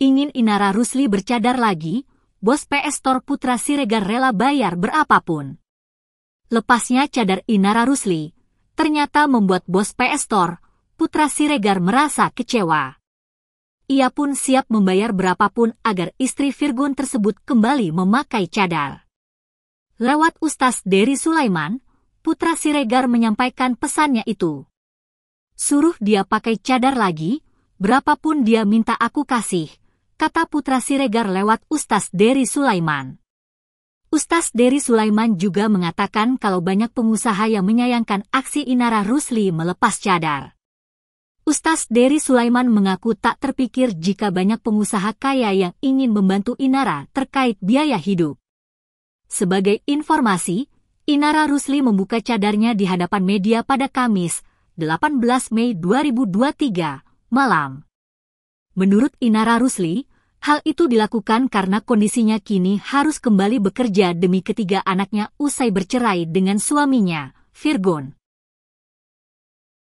Ingin Inara Rusli bercadar lagi, bos PS Tor Putra Siregar rela bayar berapapun. Lepasnya cadar Inara Rusli, ternyata membuat bos PS Tor, Putra Siregar merasa kecewa. Ia pun siap membayar berapapun agar istri Virgun tersebut kembali memakai cadar. Lewat Ustaz Dery Sulaiman, Putra Siregar menyampaikan pesannya itu. Suruh dia pakai cadar lagi, berapapun dia minta aku kasih, kata Putra Siregar lewat Ustaz Dery Sulaiman. Ustaz Dery Sulaiman juga mengatakan kalau banyak pengusaha yang menyayangkan aksi Inara Rusli melepas cadar. Ustaz Dery Sulaiman mengaku tak terpikir jika banyak pengusaha kaya yang ingin membantu Inara terkait biaya hidup. Sebagai informasi, Inara Rusli membuka cadarnya di hadapan media pada Kamis, 18 Mei 2023, malam. Menurut Inara Rusli, hal itu dilakukan karena kondisinya kini harus kembali bekerja demi ketiga anaknya usai bercerai dengan suaminya, Virgon.